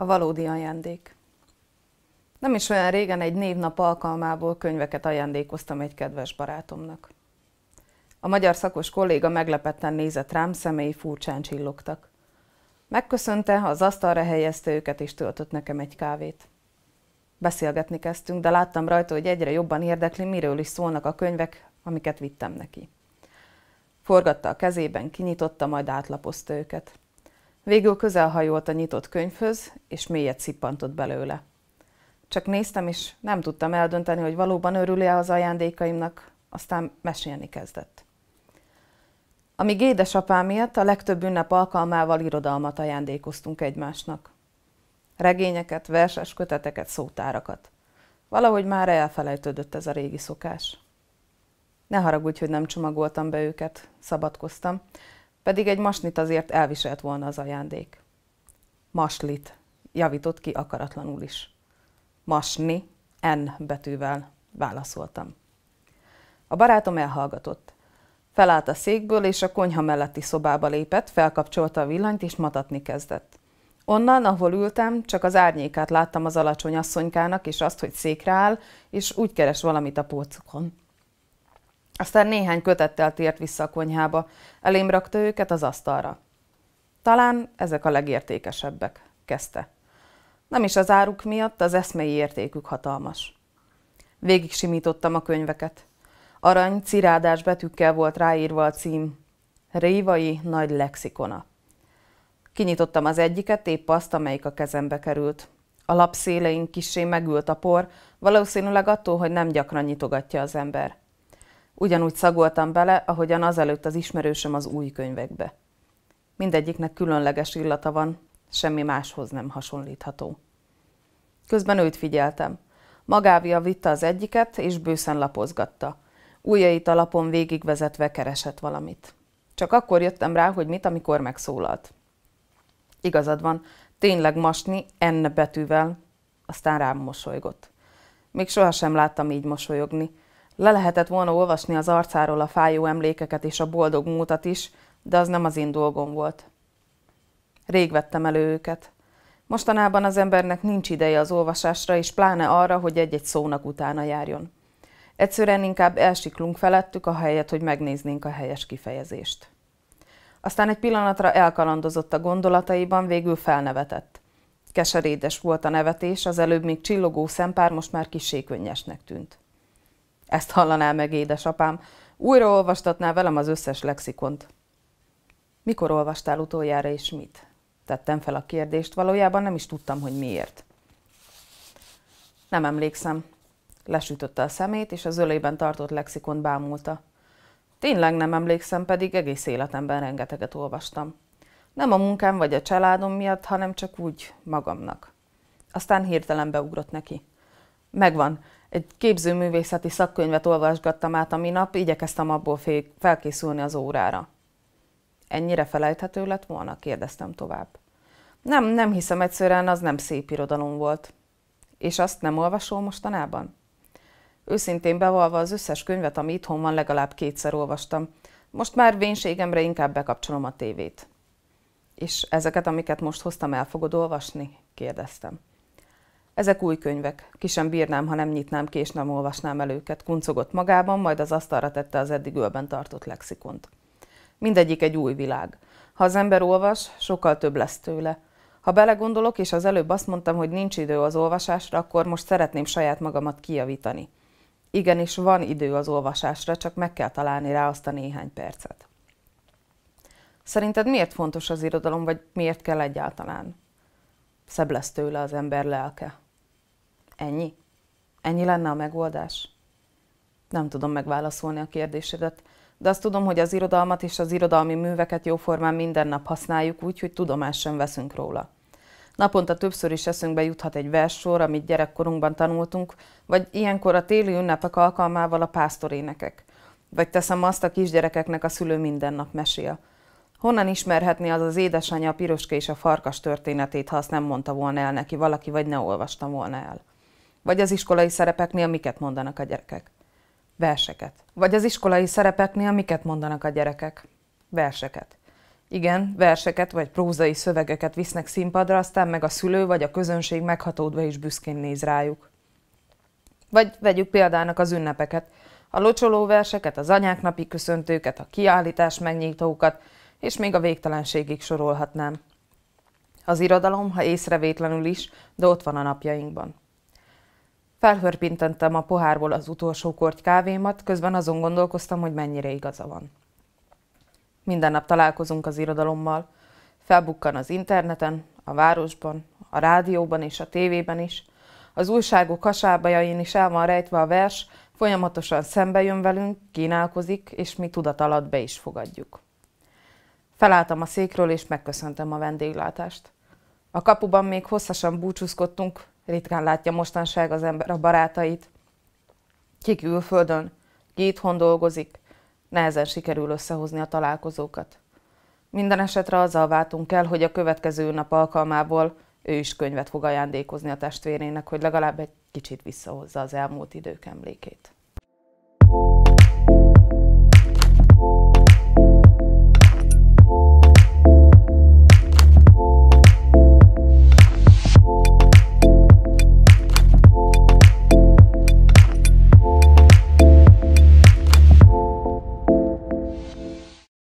a valódi ajándék. Nem is olyan régen egy névnap alkalmából könyveket ajándékoztam egy kedves barátomnak. A magyar szakos kolléga meglepetten nézett rám, szemei furcsán csillogtak. Megköszönte, az asztalra helyezte őket és töltött nekem egy kávét. Beszélgetni kezdtünk, de láttam rajta, hogy egyre jobban érdekli, miről is szólnak a könyvek, amiket vittem neki. Forgatta a kezében, kinyitotta, majd átlapozta őket. Végül közelhajolt a nyitott könyvhöz, és mélyet szippantott belőle. Csak néztem, és nem tudtam eldönteni, hogy valóban örül-e az ajándékaimnak, aztán mesélni kezdett. Amíg édesapám miatt a legtöbb ünnep alkalmával irodalmat ajándékoztunk egymásnak. Regényeket, verses köteteket, szótárakat. Valahogy már elfelejtődött ez a régi szokás. Ne haragudj, hogy nem csomagoltam be őket, szabadkoztam, pedig egy masnit azért elviselt volna az ajándék. Maslit javított ki akaratlanul is. Masni, N betűvel válaszoltam. A barátom elhallgatott. Felállt a székből, és a konyha melletti szobába lépett, felkapcsolta a villanyt, és matatni kezdett. Onnan, ahol ültem, csak az árnyékát láttam az alacsony asszonykának, és azt, hogy székre áll, és úgy keres valamit a polcokon. Aztán néhány kötettel tért vissza a konyhába, elém rakta őket az asztalra. Talán ezek a legértékesebbek, kezdte. Nem is az áruk miatt, az eszmei értékük hatalmas. Végig simítottam a könyveket. Arany, cirádás betűkkel volt ráírva a cím. Révai nagy lexikona. Kinyitottam az egyiket, épp azt, amelyik a kezembe került. A lap szélein kissé megült a por, valószínűleg attól, hogy nem gyakran nyitogatja az ember. Ugyanúgy szagoltam bele, ahogyan azelőtt az ismerősöm az új könyvekbe. Mindegyiknek különleges illata van, semmi máshoz nem hasonlítható. Közben őt figyeltem. Magávia vitte az egyiket, és bőszen lapozgatta. Újjait a lapon végigvezetve keresett valamit. Csak akkor jöttem rá, hogy mit, amikor megszólalt. Igazad van, tényleg masni, enne betűvel, aztán rám mosolygott. Még sohasem láttam így mosolyogni, le lehetett volna olvasni az arcáról a fájó emlékeket és a boldog múltat is, de az nem az én dolgom volt. Rég vettem elő őket. Mostanában az embernek nincs ideje az olvasásra, és pláne arra, hogy egy-egy szónak utána járjon. Egyszerűen inkább elsiklunk felettük, a helyet, hogy megnéznénk a helyes kifejezést. Aztán egy pillanatra elkalandozott a gondolataiban, végül felnevetett. Keserédes volt a nevetés, az előbb még csillogó szempár most már kisékönnyesnek tűnt. Ezt hallaná meg édesapám. Újra olvastatná velem az összes lexikont. Mikor olvastál utoljára és mit? Tettem fel a kérdést, valójában nem is tudtam, hogy miért. Nem emlékszem. Lesütötte a szemét, és az ölében tartott lexikon bámulta. Tényleg nem emlékszem, pedig egész életemben rengeteget olvastam. Nem a munkám vagy a családom miatt, hanem csak úgy magamnak. Aztán hirtelen beugrott neki. Megvan, egy képzőművészeti szakkönyvet olvasgattam át a minap, igyekeztem abból felkészülni az órára. Ennyire felejthető lett volna? kérdeztem tovább. Nem, nem hiszem, egyszerűen az nem szép irodalom volt. És azt nem olvasol mostanában? Őszintén bevalva az összes könyvet, ami itthon van, legalább kétszer olvastam. Most már vénségemre inkább bekapcsolom a tévét. És ezeket, amiket most hoztam, el fogod olvasni? kérdeztem. Ezek új könyvek. Ki sem bírnám, ha nem nyitnám ki és nem olvasnám el őket. Kuncogott magában, majd az asztalra tette az eddig ölben tartott lexikont. Mindegyik egy új világ. Ha az ember olvas, sokkal több lesz tőle. Ha belegondolok, és az előbb azt mondtam, hogy nincs idő az olvasásra, akkor most szeretném saját magamat kijavítani. Igenis, van idő az olvasásra, csak meg kell találni rá azt a néhány percet. Szerinted miért fontos az irodalom, vagy miért kell egyáltalán? Szebb lesz tőle az ember lelke. Ennyi? Ennyi lenne a megoldás? Nem tudom megválaszolni a kérdésedet, de azt tudom, hogy az irodalmat és az irodalmi műveket jóformán minden nap használjuk úgy, hogy tudomást sem veszünk róla. Naponta többször is eszünkbe juthat egy verssor, amit gyerekkorunkban tanultunk, vagy ilyenkor a téli ünnepek alkalmával a pásztorénekek. Vagy teszem azt, a kisgyerekeknek a szülő minden nap mesél. Honnan ismerhetné az az édesanyja a piroska és a farkas történetét, ha azt nem mondta volna el neki valaki, vagy ne olvasta volna el? Vagy az iskolai szerepeknél miket mondanak a gyerekek? Verseket. Vagy az iskolai szerepeknél miket mondanak a gyerekek? Verseket. Igen, verseket vagy prózai szövegeket visznek színpadra, aztán meg a szülő vagy a közönség meghatódva is büszkén néz rájuk. Vagy vegyük példának az ünnepeket, a locsoló verseket, az anyák napi köszöntőket, a kiállítás megnyitókat, és még a végtelenségig sorolhatnám. Az irodalom, ha észrevétlenül is, de ott van a napjainkban. Felhörpintettem a pohárból az utolsó korty kávémat, közben azon gondolkoztam, hogy mennyire igaza van. Minden nap találkozunk az irodalommal, felbukkan az interneten, a városban, a rádióban és a tévében is, az újságok kasábajain is el van rejtve a vers, folyamatosan szembe jön velünk, kínálkozik, és mi tudat alatt be is fogadjuk. Felálltam a székről, és megköszöntem a vendéglátást. A kapuban még hosszasan búcsúzkodtunk, ritkán látja mostanság az ember a barátait. Ki külföldön, ki itthon dolgozik, nehezen sikerül összehozni a találkozókat. Minden esetre azzal váltunk el, hogy a következő nap alkalmából ő is könyvet fog ajándékozni a testvérének, hogy legalább egy kicsit visszahozza az elmúlt idők emlékét.